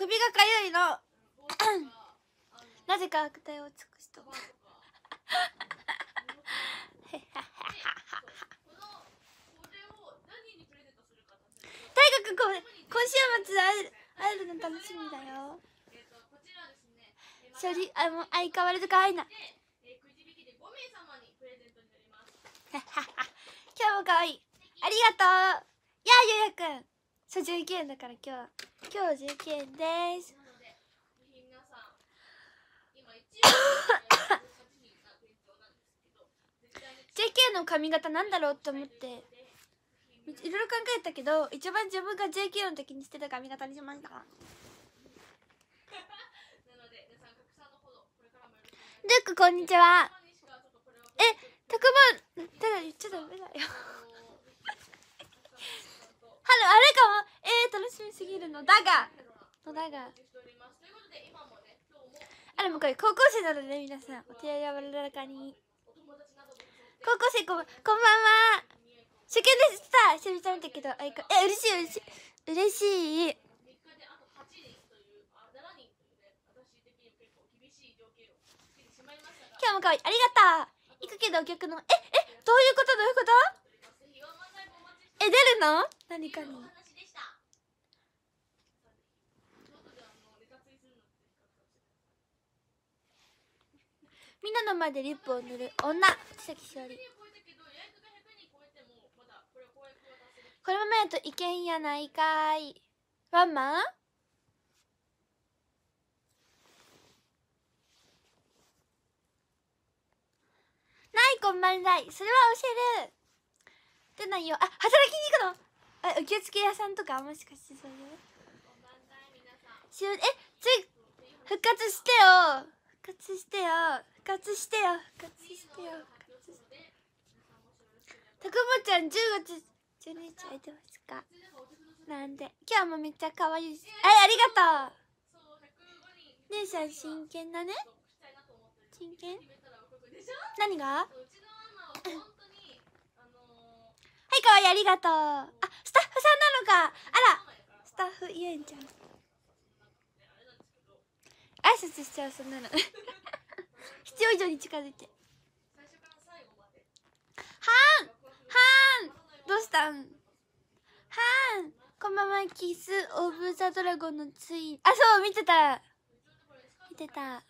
首がかゆいのなぜか悪態を尽くした今週末会える会えるの楽しみだよ、処理あもう相変わらずかわいな 今日も可愛いありがとうやあゆうやくん初19だから今日は。今日受験です。JK の髪型なんだろうと思っていろいろ考えたけど一番自分が JK の時にしてた髪型にしましたルックこんにちはえ特番ただ言っちゃダメだよあ春あれかもえー、楽しみすぎるのだがのだがあれ向これ高校生なので、ね、皆さんお手柔らかに高校生こんこんばんは初見でした久々見たけどあいかえ嬉しい嬉しい嬉しい今日もかわいいありがとう行くけどお客のええどういうことどういうことえ出るの何かにみんなの前でリップを塗る女こといけんやないかいワンマンないこんばんないそれは教えるじゃないよあ働きに行くのあ受付屋さんとかもしかしてそういうしゅえつ復活してよ復活してよ復活してよ復活してよたくぼちゃん10月12日空いてますかなんで今日もめっちゃ可愛いしえありがとう姉さん真剣だね真剣何がありがとうあスタッフさんなのかあらスタッフゆえんちゃん挨拶しちゃうそんなの 必要以上に近づいてはんはんどうしたんはんこんばんはキスオブザドラゴンのツイあそう見てた見てたか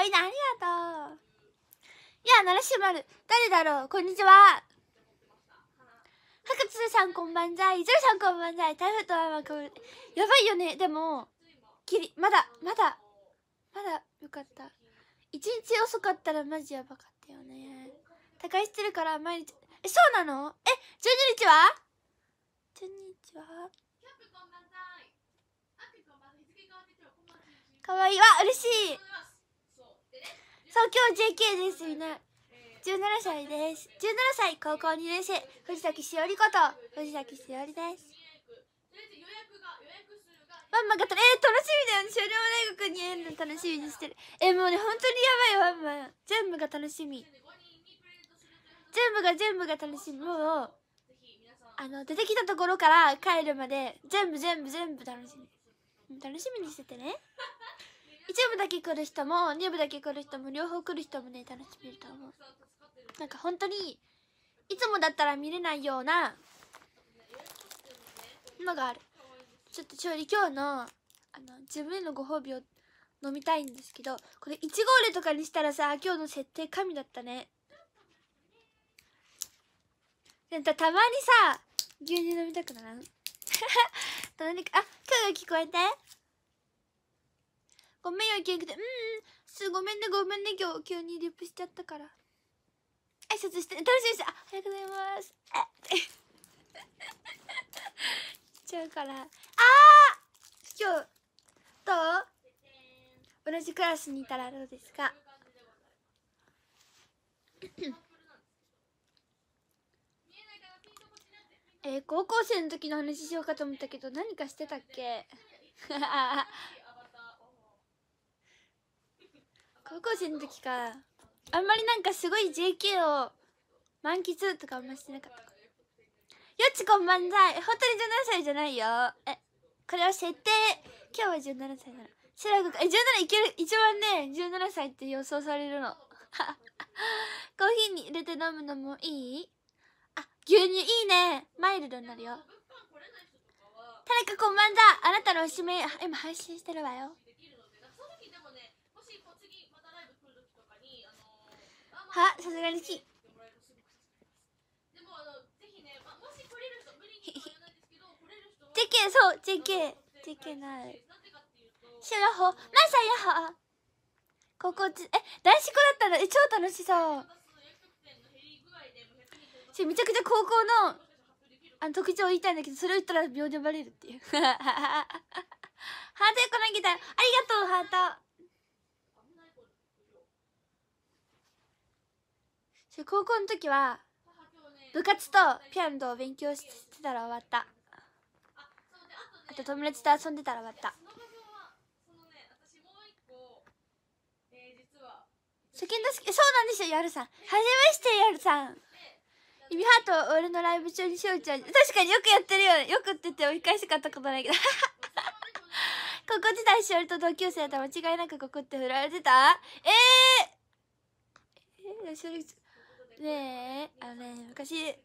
わいいなありがとういや、ならしまる。誰だろうこんにちは。博士さんこんばんざい。ゼロさんこんばんざい。台風とはまくやばいよね。でも、きり、まだ、まだ、まだよかった。一日遅かったらマジやばかったよね。高いしてるから毎日、え、そうなのえ、12日は ?12 日はかわいいわ、嬉しい。東京 JK ですみんな17歳です17歳高校2年生藤崎しおりこと藤崎しおりですママがとえー、楽しみだよね少量大学に会えるの楽しみにしてるえー、もうね本当にやばいよママ全部が楽しみ全部が全部が楽しみもうあの出てきたところから帰るまで全部全部全部楽しみ楽しみにしててね1部だけ来る人も2部だけ来る人も両方来る人もね楽しめると思うなんか本当にいつもだったら見れないようなのがあるちょっと調理今日のあの自分へのご褒美を飲みたいんですけどこれ1号例とかにしたらさ今日の設定神だったねたたまにさ牛乳飲みたくならん何か あ声が聞こえてごめんよ、いけなくて。うん、すごめんね、ごめんね、今日、急にリップしちゃったから。挨拶して、楽しみにして、あ、ありがとうございます。え ちゃうから。あー今日、どう同じクラスにいたらどうですかえー、高校生の時の話しようかと思ったけど何かしてたっけ 高校生の時かあんまりなんかすごい JK を満喫とかあんましてなかったよちこんばんざい本当に17歳じゃないよえこれは設定今日は17歳なの白らくえ17いける一番ね17歳って予想されるの コーヒーに入れて飲むのもいいあ牛乳いいねマイルドになるよ田中こんばんざあなたのおしめ今配信してるわよはさすがにき JK そう JK JK ないシラホマサヤハ高校ちえ大四校だったのえ超楽しそうしめちゃくちゃ高校のあの特徴を言いたいんだけどそれを言ったら秒でバレるっていう ハートよこのギターありがとうハート高校の時は部活とピアノと勉強してたら終わったあと友達と遊んでたら終わった初見の好そうなんですよやるさんはじめしてやるさん指ハート俺のライブ中にしおちゃん確かによくやってるよねよくって言って追い返しかったことないけど 高校時代しおりと同級生ら間違いなくここって振られてたえー、えー、ねえあのね昔いいね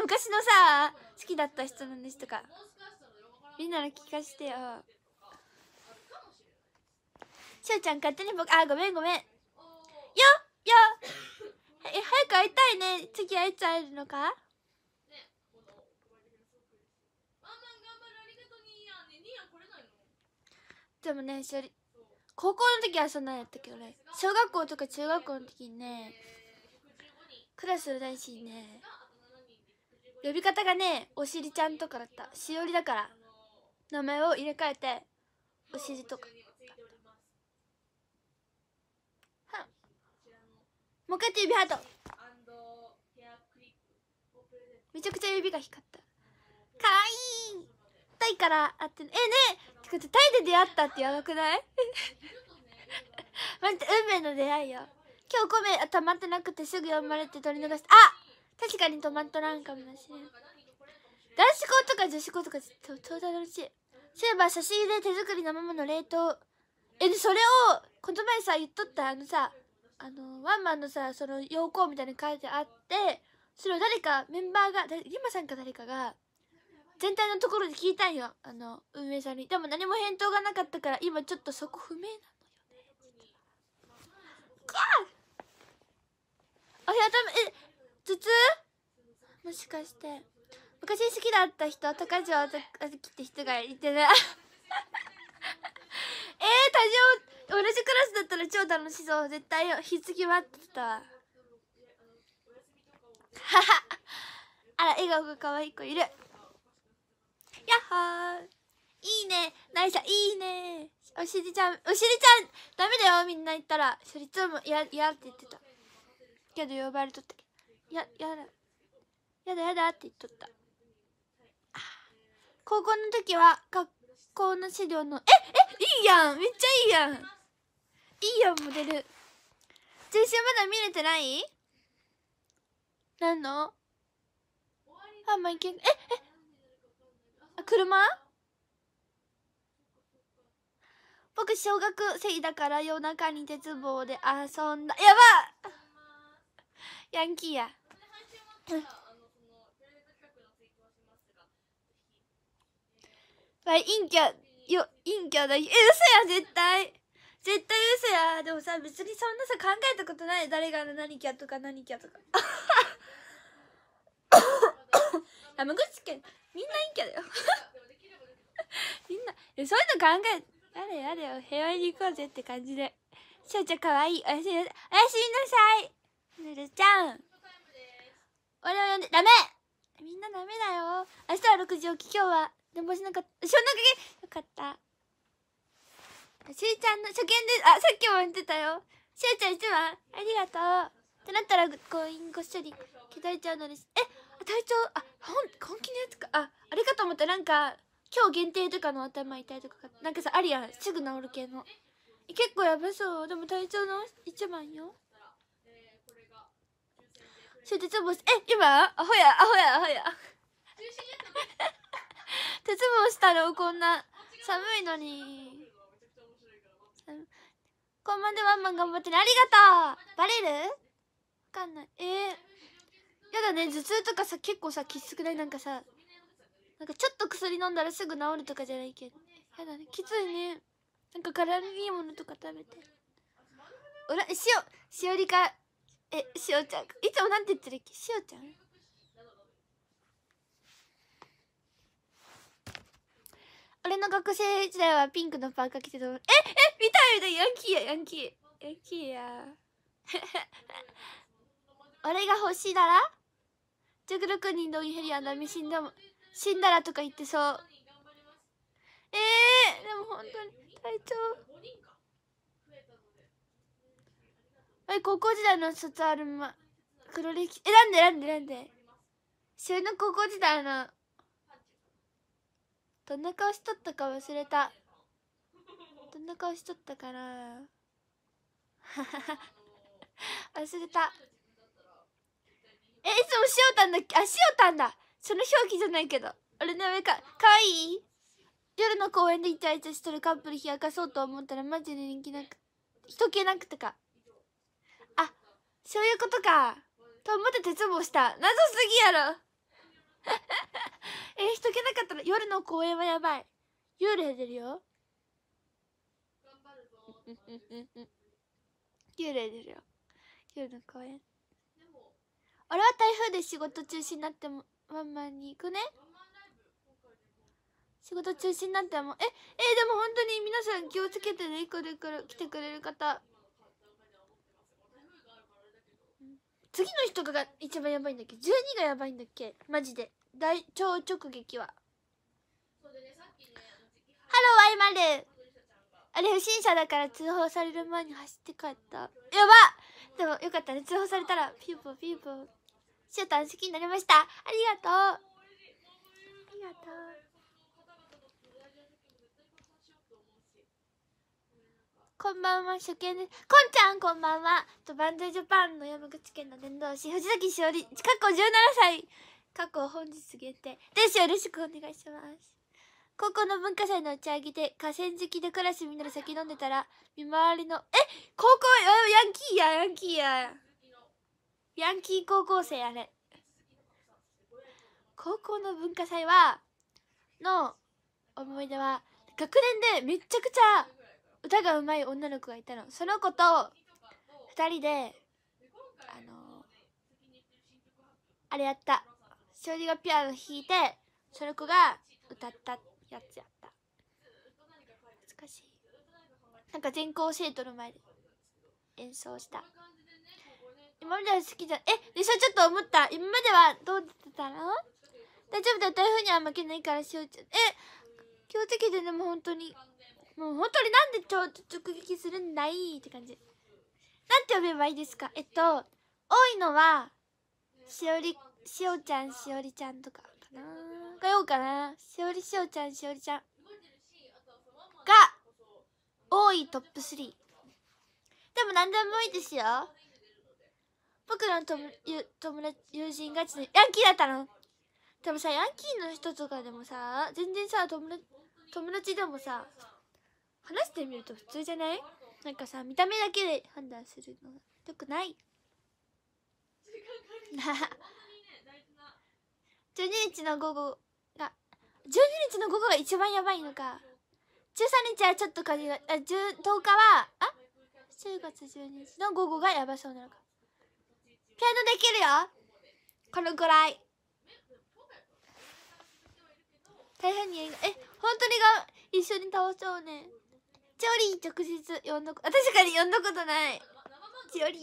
昔のさ好きだった人の話とかみんなの聞かせてよしうちゃん勝手に僕あごめんごめんよよえ早く会いたいね次はいつ会えるのかでもねしょり高校の時はそんなんやったけどね小学校とか中学校の時にねクラス大しいね呼び方がねおしりちゃんとかだったしおりだから名前を入れ替えておしりとかはもう一回って指ハートめちゃくちゃ指が光ったかわいいタイから会ってえねえタイで出会ったってやばくない 待って運命の出会いよ今日米溜まってなくてすぐ読まれて取り逃したあ確かに止まっとらんかもしれん男子校とか女子校とかちょっと楽しいそういえば差し入れ手作りのままの冷凍えでそれをこの前さ言っとったあのさあのワンマンのさその要項みたいに書いてあってそれを誰かメンバーがリマさんか誰かが全体のところで聞いたんよあの運営さんにでも何も返答がなかったから今ちょっとそこ不明なのよねキ部屋たえ頭痛もしかして昔好きだった人高城あずきって人がいてね えー、多少同じクラスだったら超楽しそう絶対引き継ぎ待ってたあら笑顔が可愛い子いるやっほーいいねナイスいいねおしりちゃんおしりちゃんダメだよみんな言ったらそれいつも嫌って言ってたけど呼ばれとったや、やだ、やだやだって言っとった。高校の時は学校の資料の、え、え、いいやんめっちゃいいやんいいやんモデル。全身まだ見れてない何のあんまいけえ、え、あ、車僕小学生だから夜中に鉄棒で遊んだやばっヤンキーや。はい、陰キャ、よ、陰キャだ。え、嘘や、絶対。絶対嘘や。でもさ、別にそんなさ、考えたことない。誰が何キャとか何キャとか。山口県、みんな陰キャだよ。みんな、え、そういうの考え、やれやれよ。平和に行こうぜって感じで。しょうちゃんかわいおやすみおやすみなさい。ぬるちゃん俺を呼んでダメみんなダメだよ明日は6時起き今日はでもしなかったしょんなかけよかったしゅうちゃんの初見であさっきも言ってたよしゅうちゃん一番ありがとうってなったらこ強引ごっそり気取ちゃうのですえ体調あ本本気のやつかああれかと思ったなんか今日限定とかの頭痛いとかなんかさありやんすぐ治る系の結構やばそうでも体調の一番よ小鉄棒し、え、今アホや、アホや、アホや。鉄棒したろ、こんな。寒いのに。こんんでワンマン頑張ってね、ありがとうバレるわかんない。えー、やだね、頭痛とかさ、結構さ、きつくないなんかさ、なんかちょっと薬飲んだらすぐ治るとかじゃないけど。やだね、きついね。なんか体にいいものとか食べて。おら、しお、しおりか、えしおちゃんいつもなんて言ってるっけしおちゃん俺の学生時代はピンクのパーカー着てたええ見たい見たいヤンキーやヤンキーヤンキーや 俺が欲しいなら16人ドンヘリアンダミ死んだも死んだらとか言ってそうえー、でも本当に体調え高校時代の卒アルマ黒歴史えなんでなんでなんで週の高校時代のどんな顔しとったか忘れたどんな顔しとったかな 忘れたえいつもしたんだっけあ塩たんだその表記じゃないけど俺の上かかわいい夜の公園でイチャイチャしとるカップル冷やかそうと思ったらマジで人気なく人気なくてかそういうことかと思って鉄棒した謎すぎやろ えしとけなかったら夜の公園はやばい幽霊出るよ幽霊出るよ夜の公園れは台風で仕事中止になってもワンマンに行くね仕事中止になってもええでも本当に皆さん気をつけてねこれから来てくれる方次の人が一番やばいんだっけ12がやばいんだっけマジで大超直撃は、ハローアイマルあれ不審者だから通報される前に走って帰ったやばでもよかったね通報されたらピューポピューポシュータン好きになりましたありがとうありがとうこんばんは、初見です。こんちゃん、こんばんは。と、バンジジャパンの山口県の伝道師、藤崎しおり、過去17歳、過去本日限定。ですよろしくお願いします。高校の文化祭の打ち上げで、河川敷でクラスみんなで酒飲んでたら、見回りの、え高校、ヤンキーや、ヤンキーや。ヤンキー高校生あれ。高校の文化祭は、の思い出は、学年でめちゃくちゃ歌が上手い女の子がいたのその子と2人であのあれやった少司がピアノ弾いてその子が歌ったやつやった懐かしいなんか全校生徒の前で演奏した今までは好きじゃえでそれちょっと思った今まではどうだったの大丈夫だよ台風には負けないからしおちゃんえ気をつけてでも本当にもう本当になんでちょ直撃するんだいって感じ。なんて呼べばいいですかえっと、多いのは、しおり、しおちゃん、しおりちゃんとかかなかようかなしおりしおちゃん、しおりちゃん。が、多いトップ3。でも何でもいいですよ。僕の友友達友人がちヤンキーだったの。でもさ、ヤンキーの人とかでもさ、全然さ、友友達でもさ、話してみると普通じゃないなんかさ見た目だけで判断するのよくない12日 の午後が12日の午後が一番やばいのか13日はちょっと風があ1 10日はあ10月12日の午後がやばそうなのかピアノできるよこのくらい大変にえ本当にが一緒に倒そうねチョリー直接呼んだ確かに呼んだことないチョリ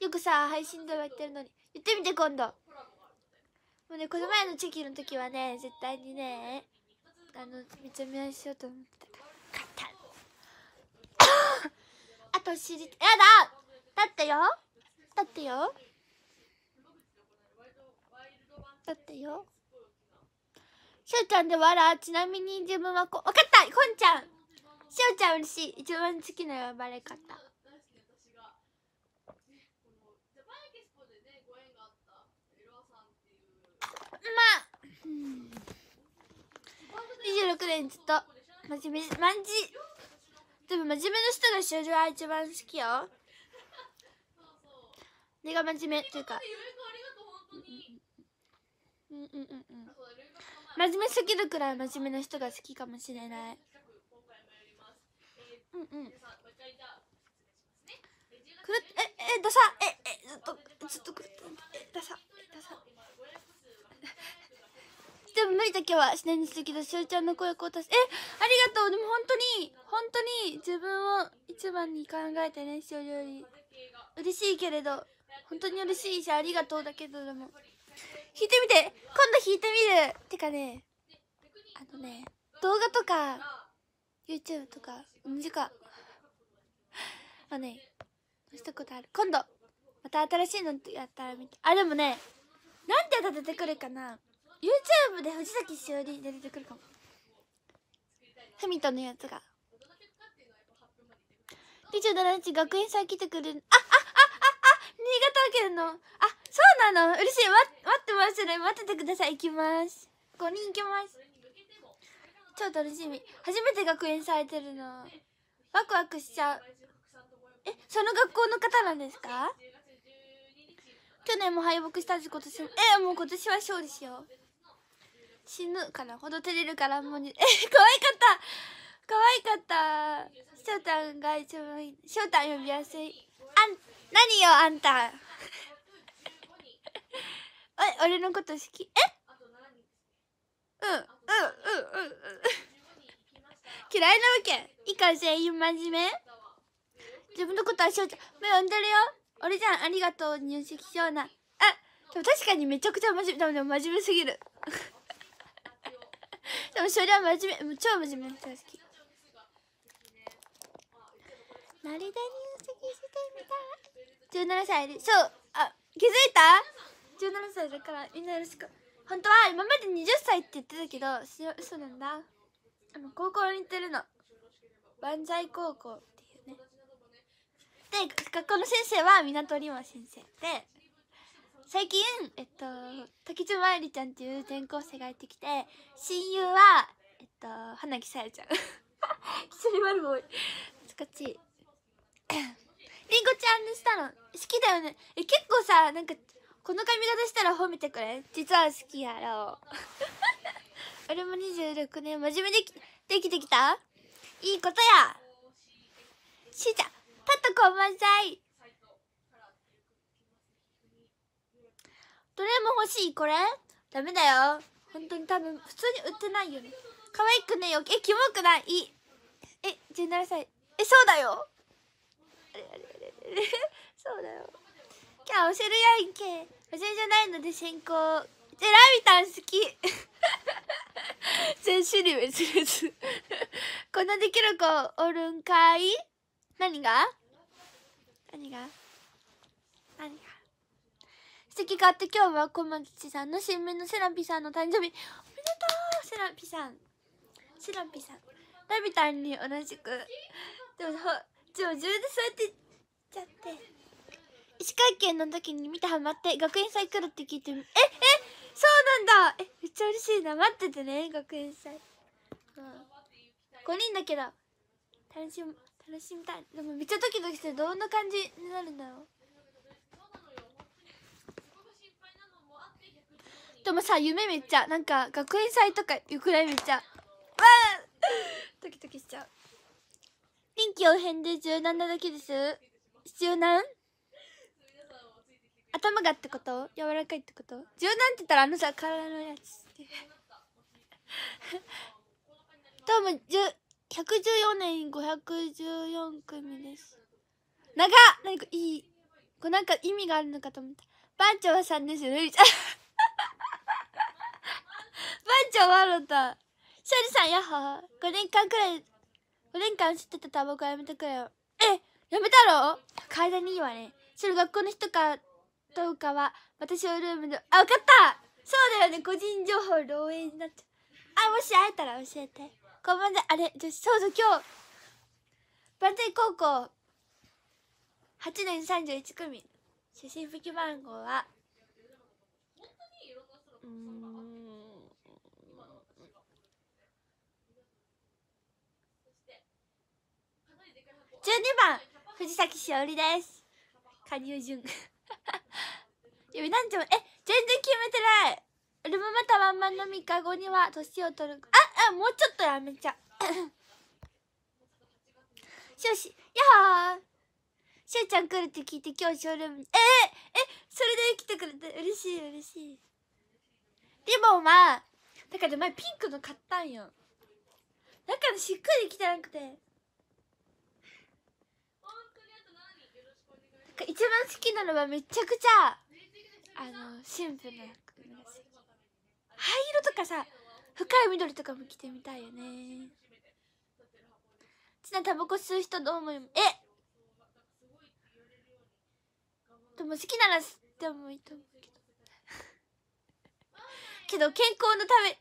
ーよくさ配信では言ってるのに言ってみて今度もうねこの前のチェキの時はね絶対にねあのめちゃめちゃしようと思ってた勝った あと知りやだだってよだってよだってよしょうちゃんでわらちなみに自分はこ分かったこんちゃんしおちゃん嬉しい一番好きな呼ばれ方まあ、うん、26年ずっと真面目んじでも真面目の人が少女は一番好きよ根が真面目っていうかうんうんうんうん真面目すぎるくらい真面目な人が好きかもしれないうんくるっええダサええずっとずっとくるっえダサえダサ。でも無理だけはしないにすきど、しおちゃんの声をこうたえありがとうでも本当に本当に自分を一番に考えてねしおりより嬉しいけれど本当に嬉しいしありがとうだけどでも弾いてみて今度弾いてみるてかねあのね動画とか YouTube とか短あねしたことある今度また新しいのやったら見てあでもねなんて出てくるかな YouTube で藤崎しおりで出てくるかもふみとのやつが27日学園祭来てくれるあああああ新潟県のあそうなの嬉しいわ待ってますね待っててください行きます5人行きます超楽しみ初めて学園されてるのワクワクしちゃうえその学校の方なんですか去年も敗北したし今年もえもう今年は勝利しよう死ぬかなほど照れるからもうえ可愛かった可愛かった翔太が一番いい翔太呼びやすいあん何よあんたお 俺のこと好きえうんうんうんうん嫌いなわけいいか全員真面目自分のことは翔ちゃん目を産んでるよ俺じゃんありがとう入籍しようなあでも確かにめちゃくちゃ真面目でも真面目すぎる でもそれは真面目超真面目な人好き成田入籍してみたい17歳でそうあ気づいた17歳だからみんなよろしく本当は今まで20歳って言ってたけどしそうなんだあの高校に行ってるの万歳高校っていうねで学校の先生は港里馬先生で最近えっと滝津愛理ちゃんっていう転校生がやってきて親友はえっと花木さやちゃん 一緒に丸ボーイ懐かしいりんごちゃんでしたの好きだよねえ結構さなんかこの髪型したら褒めてくれ実は好きやろう 俺も26年真面目にできてきたいいことやしーちゃんパッとこんまんさいどれも欲しいこれダメだよ本当に多分普通に売ってないよね可愛くねえよえキモくないえ17歳えそうだよあれあれあれあれ そうだよ今日はおしるやんけおしるじゃないので先行でラビタン好き 全種類別々こんなできる子おるんかい何が何が何が素敵かって今日は小町さんの新聞のセラピさんの誕生日おめでとうセラピさんセラピさんラビタンに同じくでもでも自分でそうやってっちゃって石川県の時に見てハマって学園祭来るって聞いてええそうなんだえめっちゃ嬉しいな待っててね学園祭、うん、5人だけど楽しみ楽しみたいでもめっちゃドキドキしてどんな感じになるんだろうでもさ夢めっちゃなんか学園祭とかいくらいめっちゃわあドキドキしちゃう臨機応変で柔軟なだけです必要なん頭がってこと柔らかいってこと柔軟って言ったらあのさ体のやつ 多分114年514組です長っ何かいいこれなんか意味があるのかと思った番長は3ですよねみたいな番長はロたシャリさんやっほ5年間くらい5年間吸ってたタバコやめてくれよえやめたろ体にいいわねそれ学校の人かどうかは私をルームであ分かったそうだよね個人情報漏洩になっちゃうあもし会えたら教えてこんばんは、あれ女子そうそう今日テ歳高校8年31組写真身き番号はうん12番藤崎しおりです加入順ゆ みなんちも、え、全然決めてないルムまたワンマンの3日後には年を取る。あ、あ、もうちょっとやめちゃう。しよし、やっーしゅうちゃん来るって聞いて今日ショールームえー、え、それで来てくれて嬉しい嬉しい。でもまあ、だから前ピンクの買ったんよ。だからしっくり来てなくて。好きなのはめちゃくちゃあのシンプルな色が好き灰色とかさ深い緑とかも着てみたいよねちなタバコ吸う人どう思いえでも好きなら吸ってもいいと思うけどけど健康のため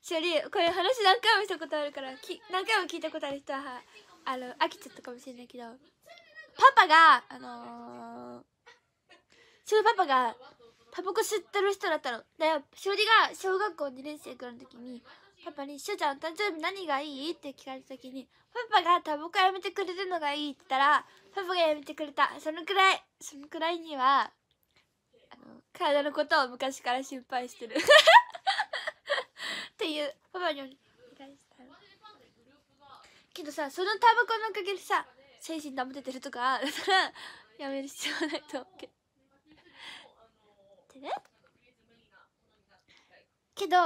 しおりこれ話何回もしたことあるからき何回も聞いたことある人はあの飽きちゃったかもしれないけどパパがあのー、ちパパがタバコ吸ってる人だったのでしおりが小学校2年生くらいの時にパパに「しおちゃん誕生日何がいい?」って聞かれた時にパパがタバコやめてくれるのがいいって言ったらパパがやめてくれたそのくらいそのくらいにはあの体のことを昔から心配してるっていうパパにお願いしたけどさそのタバコのおかげでさ精神ダメ出てるとかあったらやめる必要はないと思うけどってねけど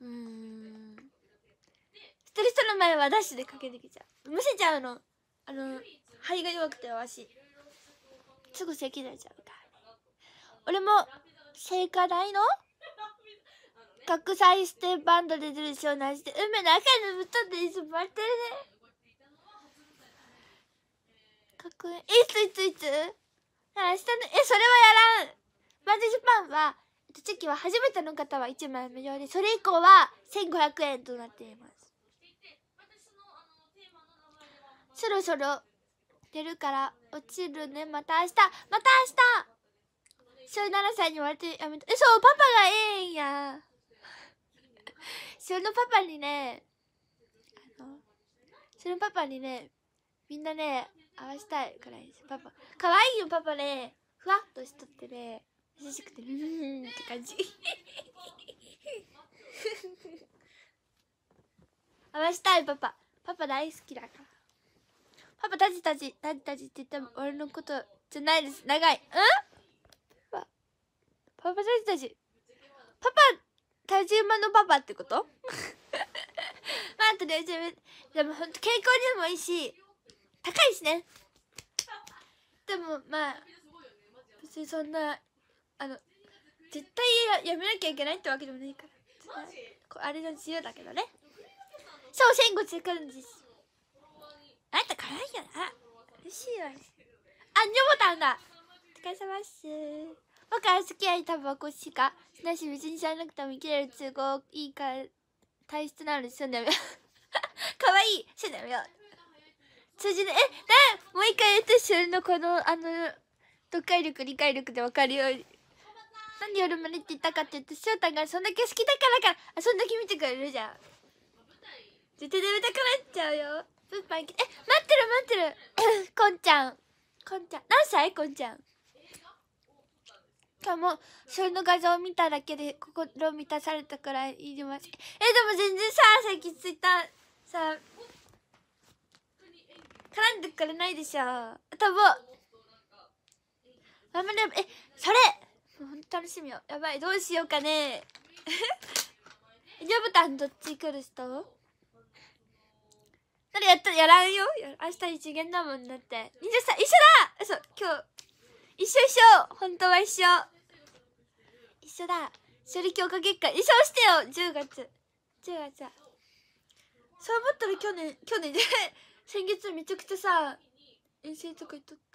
うん捨てる人の前はダッシュで駆け抜けちゃうむせちゃうのあの肺が弱くてわしすぐ咳出ちゃうからね俺も聖火台の学祭ステバンドで出るし同じで海の中のぶっ飛んでいつもってるねかっこいい。いついついつ明日の、え、それはやらんマジジャパンは、チェキは初めての方は1枚無料で、それ以降は1500円となっています。そろそろ出るから落ちるね。また明日また明日小7歳に言われてやめた。え、そう、パパがええんや。そのパパにね、あの、そのパパにね、みんなね、合わしたいくらいですパパ可愛いよパパねふわっとしとってね優しくてうんって感じ 合わしたいパパパパ大好きだからパパたちたちたちたちって言っても俺のことじゃないです長いうんパパパパたちたちパパたウ馬のパパってこと まあと夫、でもほんと健康にもいいし高いしねでもまあ別にそんなあの絶対やめなきゃいけないってわけでもないからあれの自由だけどねそう千五千かるんですあんたか愛いよな嬉しいわあニョボタンだお疲れ様っす僕は好きなタバコしかしなし別に知らなくても生きれる都合いいか体質なのにすんでみようかわいいすんでみよう通じないえなもう一回やってそれのこのあの読解力理解力でわかるように何夜までって言ったかって言って翔太がそんだけ好きだからかあそんだけ見てくれるじゃん絶対眠たくなっちゃうよブッパンえ待ってる待ってる こんちゃんこんちゃん何歳こんちゃんかもそれの画像を見ただけで心満たされたくらいいりますえでも全然ささっきツイッターさ絡んでくれないでしょ多分あんまりえそれ本当楽しみよやばいどうしようかね ジョブタンどっち来る人誰やったらやらんよ明日一元だもんだって20歳一緒だそう今日一緒一緒本当は一緒一緒だ処理強化結果一緒してよ10月10月そう思ったら去年去年で 先月めちゃくちゃさ遠征とか行っとった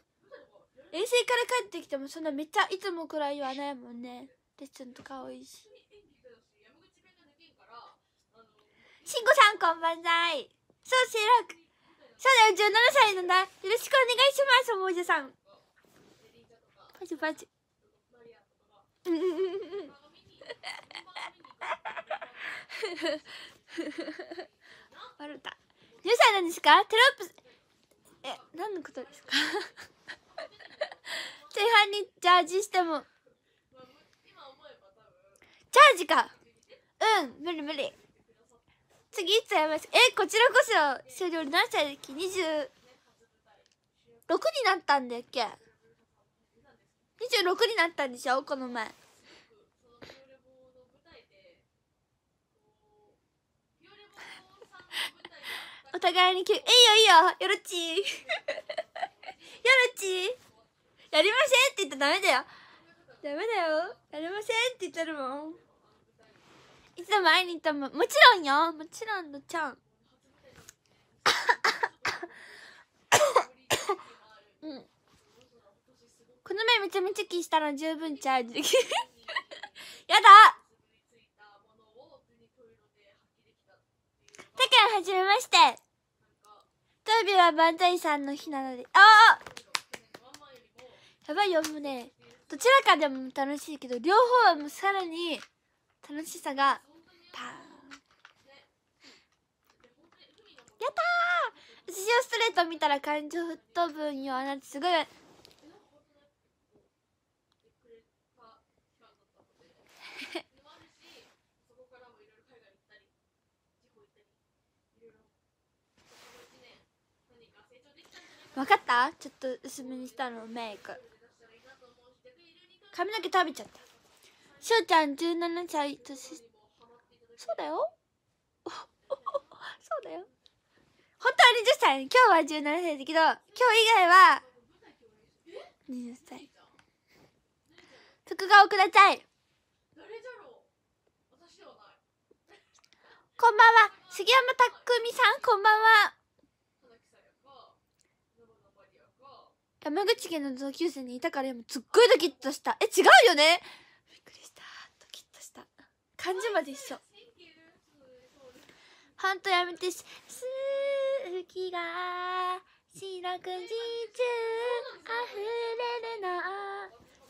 遠征から帰ってきてもそんなめっちゃいつもくらいはないもんねレッスンとか多いししんこさんこんばんざいそうせいらくそうだよ17歳なんだよろしくお願いしますもいじさんパチパチフフフ歳なんですかテロップえ何のことですか前半 にチャージしてもチャージかうん無理無理次いつやりますえこちらこそ終了何歳だっけ26になったんだっけ26になったんでしょこの前互いにきゅ、えいよいいよ、よろちー。よろちー。やりませんって言ったらダメだよ。ダメだよ。やりませんって言ってるもん。いつでも会いに行ったもん。もちろんよ。もちろんのちゃん。この前めちゃめちゃキしたら十分ちゃう。やだたくんはじめまして曜日は万歳さんの日なのでああやばいよもうねどちらかでも楽しいけど両方はもうさらに楽しさがパーンやったー私をストレート見たら感情吹っ飛ぶんよあなたすごい分かったちょっと薄めにしたのメイク髪の毛食べちゃったしょうちゃん17歳年そうだよ そうだよ本当は20歳今日は17歳だけど今日以外は20歳福顔くださいこんばんは杉山拓美さんこんばんは山口県の同級生にいたから今すっごいドキッとした。え、違うよねびっくりした。ドキッとした。漢字まで一緒。ほんとやめてし、すーきが白くじ中ふれるの。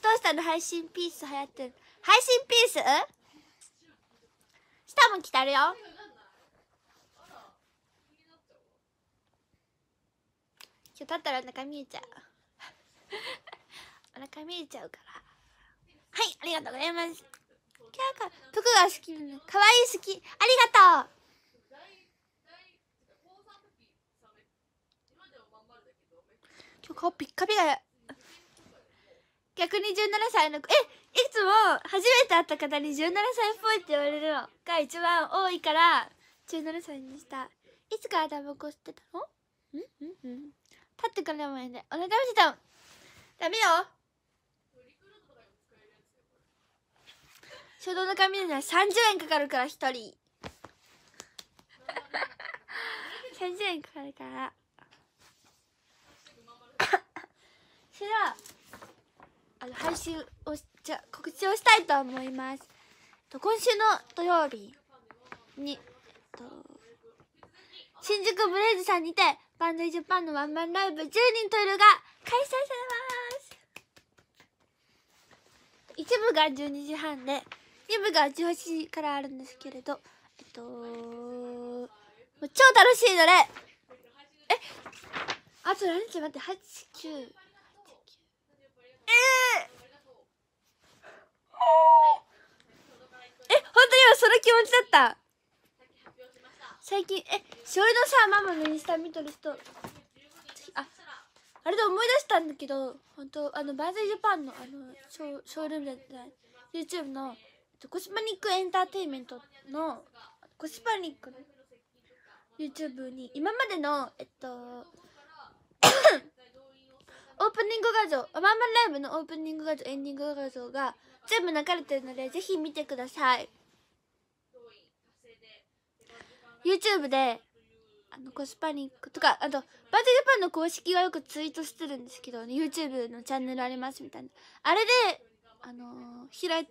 どうしたの配信ピース流行ってる。配信ピース下も来たるよ。今日立ったら中見えちゃう。お腹見えちゃうからはいありがとうございますキャーか服が好きかわいい好きありがとう今日顔ピッカピカ逆に17歳のえいつも初めて会った方に17歳っぽいって言われるのが一番多いから17歳にしたいつからタバコ吸ってたのうんうんうん立ってからもいいんでお腹見せたダメよ初動の紙には30円かかるから1人30 円かかるから それではあの配信をじゃ告知をしたいと思いますと今週の土曜日にと新宿ブレイズさんにてバンドイジャパンのワンマンライブ10人トいるが開催されます一部が12時半で2部が18時からあるんですけれどえっと超楽しいのでえあと何日待って89えー、え本当に今その気持ちだった最近えっおりのさママのインスタ見とる人あれで思い出したんだけど本当あのバーゼイジャパンのあのショショールームで YouTube のコスパニックエンターテインメントのコスパニックの YouTube に今までのえっと オープニング画像ワンマンライブのオープニング画像エンディング画像が全部流れてるのでぜひ見てください YouTube であの、コスパニックとか、あと、バーチャジャパンの公式がよくツイートしてるんですけど、ね、YouTube のチャンネルありますみたいな。あれで、あのー、開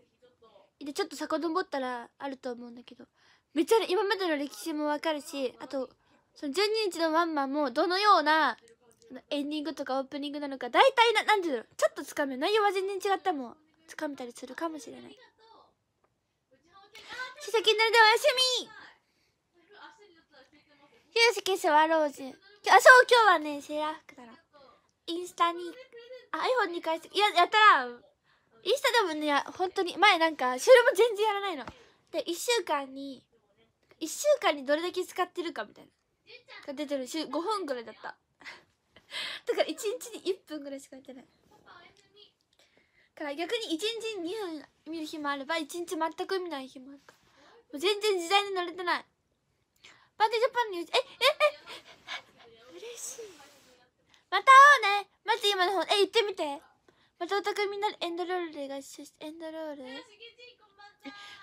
いて、ちょっと遡ったらあると思うんだけど、めっちゃ今までの歴史もわかるし、あと、その12日のワンマンもどのようなエンディングとかオープニングなのか、大体な、なんていうの、ちょっとつかめる。内容は全然違ったもん。つかめたりするかもしれない。しさきになるでおやすみゆうすけスワローズ。あ、そう、今日はね、セーラー服だな。インスタに、あ、iPhone に返す。いや、やったら、インスタでもね、本当に、前なんか、それも全然やらないの。で、1週間に、1週間にどれだけ使ってるかみたいな。が出てる。5分ぐらいだった。だから1日に1分ぐらいしかやってない。から逆に1日に2分見る日もあれば、1日全く見ない日もあるから。全然時代に慣れてない。バンデジャパンに、え、え、え、嬉しい。また会おうね。まず今の方、え、行ってみて。またおたくみんなでエンドロールが合緒して、エンドロール。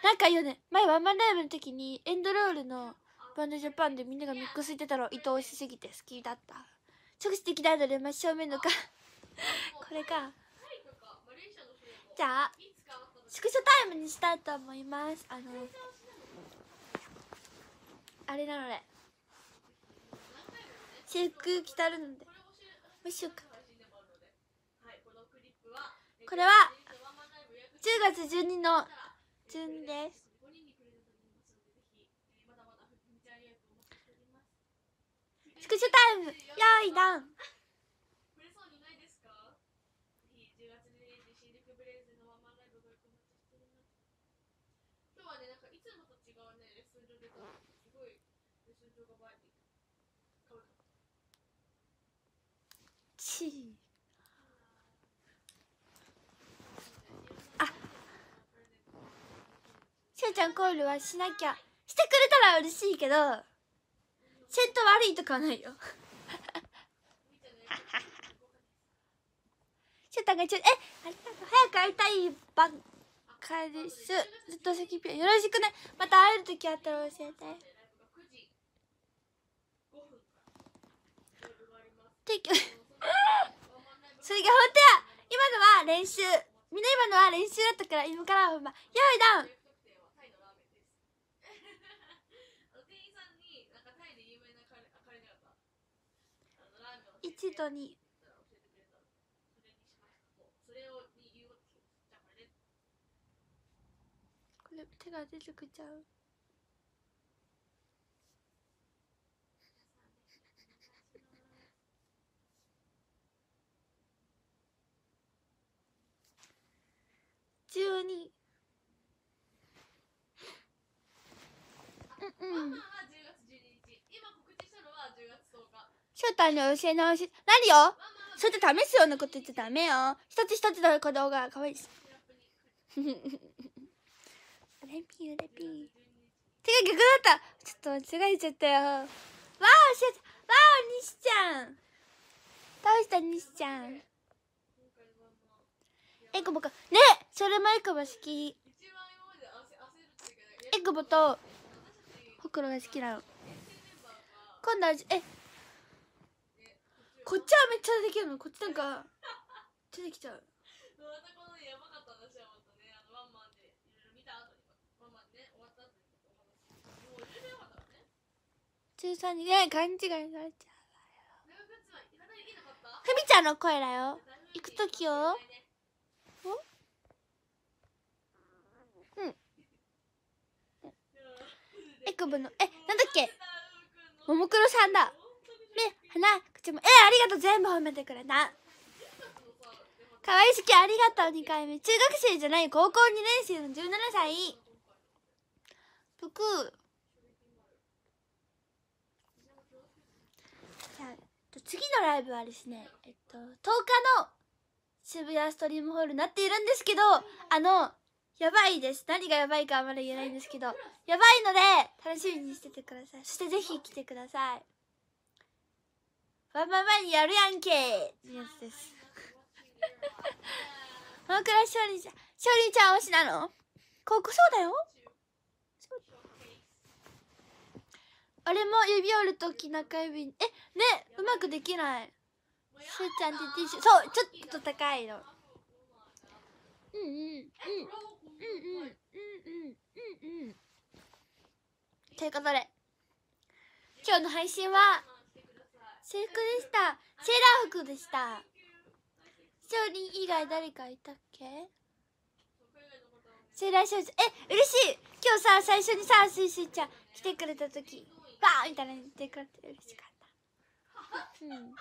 なんかいいよね。前ワンマンライブの時に、エンドロールのバンドジャパンでみんながミックスしてたの、愛おしすぎて好きだった。直視的なので真正面のか。これか。じゃあ、宿舎タイムにしたいと思います。あの、あれなのね制服着たるのでもしよかこれは10月12の順ですスクショタイムよいドン气。あ、しゅうちゃんコールはしなきゃ。してくれたら嬉しいけど、戦ト悪いとかないよ。しゅうたんがちょ、え、ありがとう。早く会いたいばっかりす。ずっと好きぴよろしくね。また会える時あったら教えて。提供 それが本当や今のは練習みんな今のは練習だったから今からほんまよいダウンと2これ手が出てくちゃう中にうんうんマしたの教え直し何よそれってダすよのこと言っちゃダメよ一つ一つの子供が可愛いでレ ピーレピーてか逆だったちょっと間違えちゃったよわあしわあ西ちゃんどうした西ちゃんエクボかねそれもエクボ好きエクボとホクロが好きなの今度はえこっちはめっちゃできるのこっちなんか出てきちゃう中3にね勘違いされちゃうわよふみちゃんの声だよ行くときよえくぶの、え、なんだっけももクロさんだ。目、鼻、口も、え、ありがとう、全部褒めてくれた。かわいしきありがとう、2回目。中学生じゃない、高校2年生の17歳。僕。じゃ次のライブはですね、えっと、10日の渋谷ストリームホールになっているんですけど、あの、やばいです何がやばいかあまり言えないんですけどやばいので楽しみにしててくださいそしてぜひ来てくださいワンマン前にやるやんけってやつです大倉 勝利ちゃん勝利ちゃん推しなのここそうだよ俺も指折るとき中指にえねうまくできないゅうちゃんってティッシュそうちょっと高いのうんうんうんうんうんうんうんうんうんということで今日の配信は制服でしたセーラー服でした勝利以外誰かいたっけセーラー少女え嬉しい今日さ最初にさスイスイちゃん来てくれた時バーンみたいなのてくれて嬉しかったうんうんうん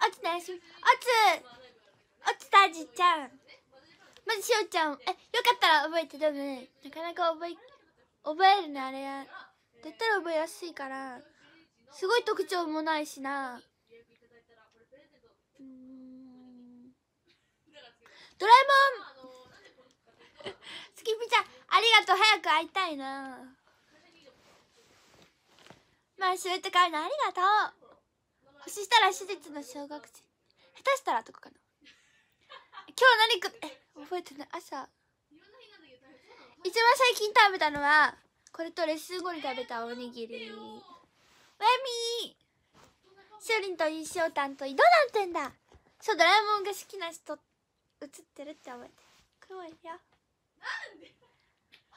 あつねあつ起ちたじちゃんまずしおちゃんえよかったら覚えてでもねなかなか覚え覚えるねあれやだったら覚えやすいからすごい特徴もないしなうんドラえもんスキピちゃんありがとう早く会いたいなまあ、毎週ってかありがとうほしたら手術の小学生下手したらとかかな日何食え覚えてない朝一番最近食べたのはこれとレッスン後に食べたおにぎりわみーしょりんといしおたんといどうなんてんだそうドラえもんが好きな人映ってるって思ってこれもいや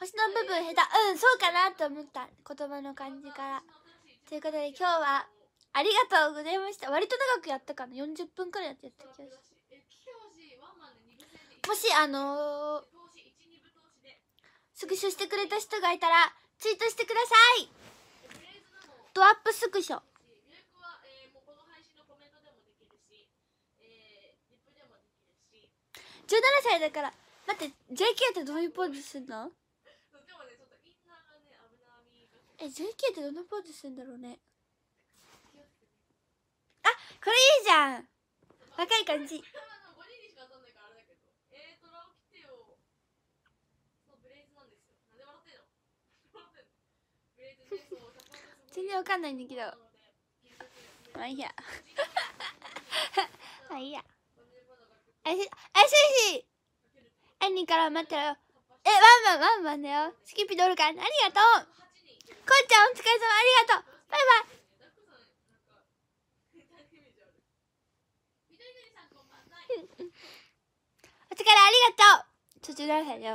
星の部分下手うんそうかなと思った言葉の感じからということで今日はありがとうございました割と長くやったかな40分くらいやってやった気がもしあのー、スクショしてくれた人がいたらツイートしてくださいドアップスクショ17歳だから待って JK ってどういうポーズすんのえ JK ってどんなポーズするんだろうねあこれいいじゃん若い感じ全然わかんないんだけどまあいいや まあいいやあしあししアンニから待ってろよえワンワンワンワンだよスキピドルカンありがとうこんちゃんお疲れ様ありがとうバイバイ お疲れありがとう途中であれだよ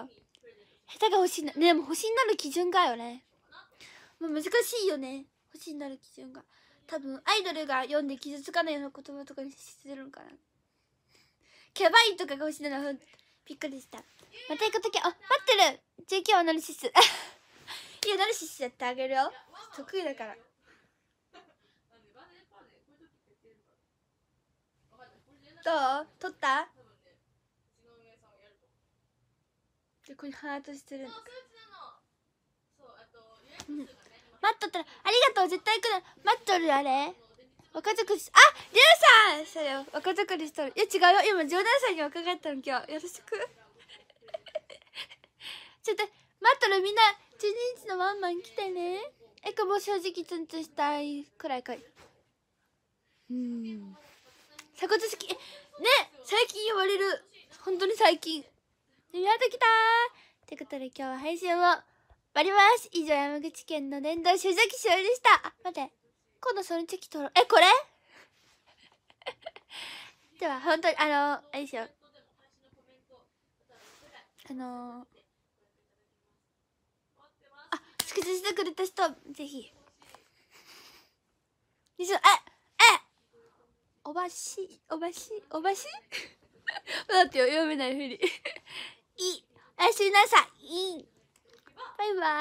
下手が欲しいなでも欲しになる基準がよねまあ、難しいよね星になる基準が多分アイドルが読んで傷つかないような言葉とかにしてるのかなキャバインとかが星なのびっくりしたまた行くときあ待ってる19はナルシス いやナルシスやってあげるよ得意だからどう取ったでこれハートしてるん待っとったらありがとう絶対来る待っとるあれ若作りしあリゅウさんそれ若作りしとるいや違うよ今冗談さんに若返ったの今日よろしく ちょっと待っとるみんな12日のワンマン来てねえかぼ正直ツンツンしたいくらいかいうん鎖骨好きね最近言われる本当に最近やっときたーってことで今日は配信を割ります以上、山口県の道主席属賞でした。あ、待って。今度その時取ろう。え、これ では、本当に、あの、あれですよ。あのー、あ、祝日してくれた人、ぜひ。え、えおばし、おばし、おばし 待って読めないふり。い、おやすみなさい。い。拜拜。